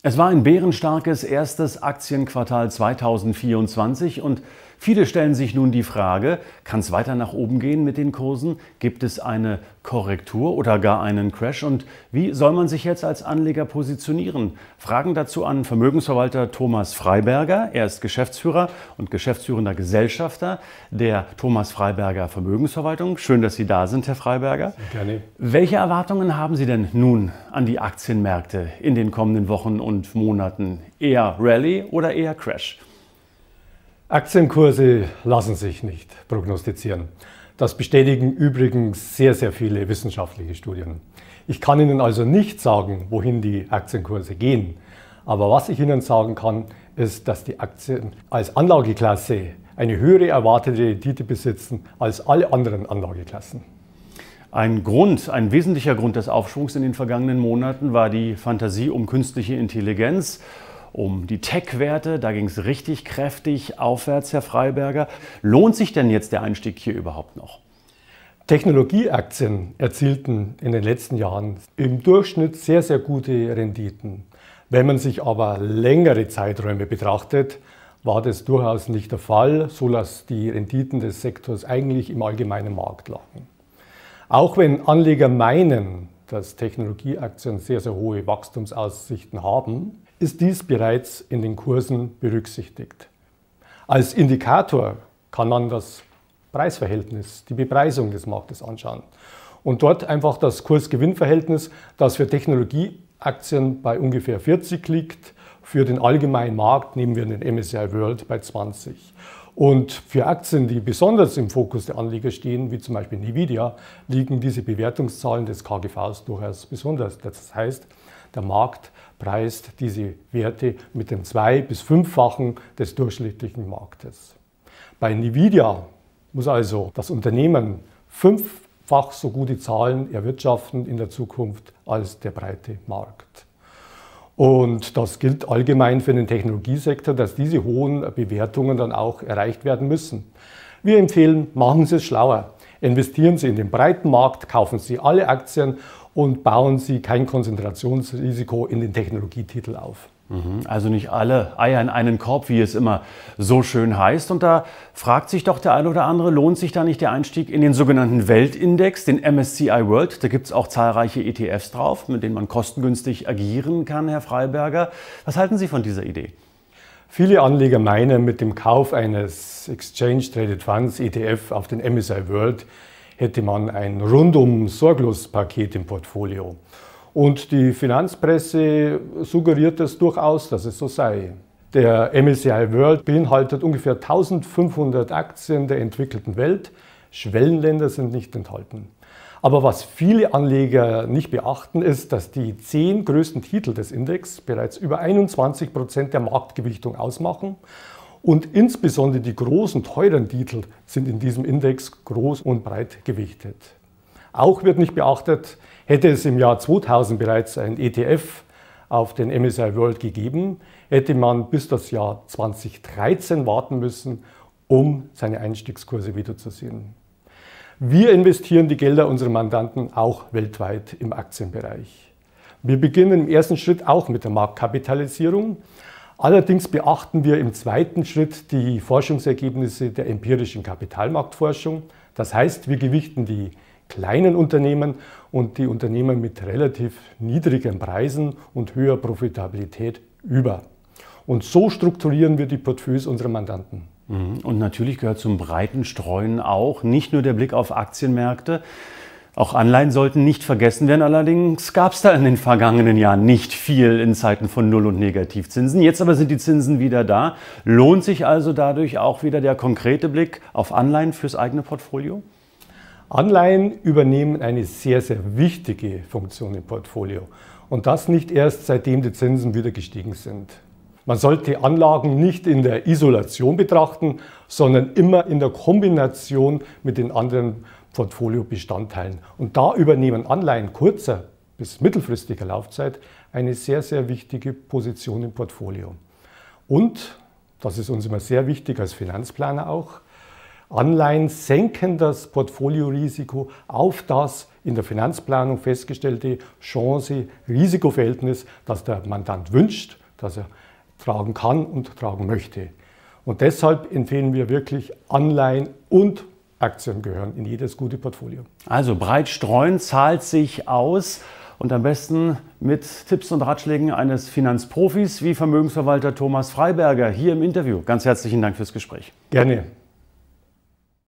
Es war ein bärenstarkes erstes Aktienquartal 2024 und Viele stellen sich nun die Frage, kann es weiter nach oben gehen mit den Kursen? Gibt es eine Korrektur oder gar einen Crash? Und wie soll man sich jetzt als Anleger positionieren? Fragen dazu an Vermögensverwalter Thomas Freiberger. Er ist Geschäftsführer und geschäftsführender Gesellschafter der Thomas Freiberger Vermögensverwaltung. Schön, dass Sie da sind, Herr Freiberger. Gerne. Welche Erwartungen haben Sie denn nun an die Aktienmärkte in den kommenden Wochen und Monaten? Eher Rally oder eher Crash? Aktienkurse lassen sich nicht prognostizieren. Das bestätigen übrigens sehr, sehr viele wissenschaftliche Studien. Ich kann Ihnen also nicht sagen, wohin die Aktienkurse gehen. Aber was ich Ihnen sagen kann, ist, dass die Aktien als Anlageklasse eine höhere erwartete Rendite besitzen als alle anderen Anlageklassen. Ein Grund, ein wesentlicher Grund des Aufschwungs in den vergangenen Monaten war die Fantasie um künstliche Intelligenz um die Tech-Werte. Da ging es richtig kräftig aufwärts, Herr Freiberger. Lohnt sich denn jetzt der Einstieg hier überhaupt noch? Technologieaktien erzielten in den letzten Jahren im Durchschnitt sehr, sehr gute Renditen. Wenn man sich aber längere Zeiträume betrachtet, war das durchaus nicht der Fall, so dass die Renditen des Sektors eigentlich im allgemeinen Markt lagen. Auch wenn Anleger meinen, dass Technologieaktien sehr, sehr hohe Wachstumsaussichten haben, ist dies bereits in den Kursen berücksichtigt. Als Indikator kann man das Preisverhältnis, die Bepreisung des Marktes anschauen und dort einfach das Kursgewinnverhältnis, das für Technologieaktien bei ungefähr 40 liegt, für den allgemeinen Markt nehmen wir den MSCI World bei 20. Und für Aktien, die besonders im Fokus der Anleger stehen, wie zum Beispiel Nvidia, liegen diese Bewertungszahlen des KGVs durchaus besonders. Das heißt, der Markt preist diese Werte mit dem zwei- bis fünffachen des durchschnittlichen Marktes. Bei Nvidia muss also das Unternehmen fünffach so gute Zahlen erwirtschaften in der Zukunft als der breite Markt. Und das gilt allgemein für den Technologiesektor, dass diese hohen Bewertungen dann auch erreicht werden müssen. Wir empfehlen, machen Sie es schlauer. Investieren Sie in den breiten Markt, kaufen Sie alle Aktien und bauen Sie kein Konzentrationsrisiko in den Technologietitel auf. Mhm. Also nicht alle Eier in einen Korb, wie es immer so schön heißt. Und da fragt sich doch der eine oder andere, lohnt sich da nicht der Einstieg in den sogenannten Weltindex, den MSCI World? Da gibt es auch zahlreiche ETFs drauf, mit denen man kostengünstig agieren kann, Herr Freiberger. Was halten Sie von dieser Idee? Viele Anleger meinen, mit dem Kauf eines Exchange Traded Funds ETF auf den MSCI World hätte man ein rundum sorglos Paket im Portfolio. Und die Finanzpresse suggeriert es durchaus, dass es so sei. Der MSCI World beinhaltet ungefähr 1500 Aktien der entwickelten Welt. Schwellenländer sind nicht enthalten. Aber was viele Anleger nicht beachten, ist, dass die zehn größten Titel des Index bereits über 21 Prozent der Marktgewichtung ausmachen und insbesondere die großen, teuren Titel sind in diesem Index groß und breit gewichtet. Auch wird nicht beachtet, hätte es im Jahr 2000 bereits ein ETF auf den MSI World gegeben, hätte man bis das Jahr 2013 warten müssen, um seine Einstiegskurse wiederzusehen. Wir investieren die Gelder unserer Mandanten auch weltweit im Aktienbereich. Wir beginnen im ersten Schritt auch mit der Marktkapitalisierung, Allerdings beachten wir im zweiten Schritt die Forschungsergebnisse der empirischen Kapitalmarktforschung. Das heißt, wir gewichten die kleinen Unternehmen und die Unternehmen mit relativ niedrigen Preisen und höher Profitabilität über. Und so strukturieren wir die Portfolios unserer Mandanten. Mhm. Und natürlich gehört zum breiten Streuen auch nicht nur der Blick auf Aktienmärkte, auch Anleihen sollten nicht vergessen werden, allerdings gab es da in den vergangenen Jahren nicht viel in Zeiten von Null- und Negativzinsen. Jetzt aber sind die Zinsen wieder da. Lohnt sich also dadurch auch wieder der konkrete Blick auf Anleihen fürs eigene Portfolio? Anleihen übernehmen eine sehr, sehr wichtige Funktion im Portfolio. Und das nicht erst seitdem die Zinsen wieder gestiegen sind. Man sollte Anlagen nicht in der Isolation betrachten, sondern immer in der Kombination mit den anderen Portfoliobestandteilen. Und da übernehmen Anleihen kurzer bis mittelfristiger Laufzeit eine sehr, sehr wichtige Position im Portfolio. Und, das ist uns immer sehr wichtig als Finanzplaner auch, Anleihen senken das Portfoliorisiko auf das in der Finanzplanung festgestellte Chance-Risikoverhältnis, das der Mandant wünscht, das er tragen kann und tragen möchte. Und deshalb empfehlen wir wirklich Anleihen und Aktien gehören in jedes gute Portfolio. Also breit streuen zahlt sich aus und am besten mit Tipps und Ratschlägen eines Finanzprofis wie Vermögensverwalter Thomas Freiberger hier im Interview. Ganz herzlichen Dank fürs Gespräch. Gerne.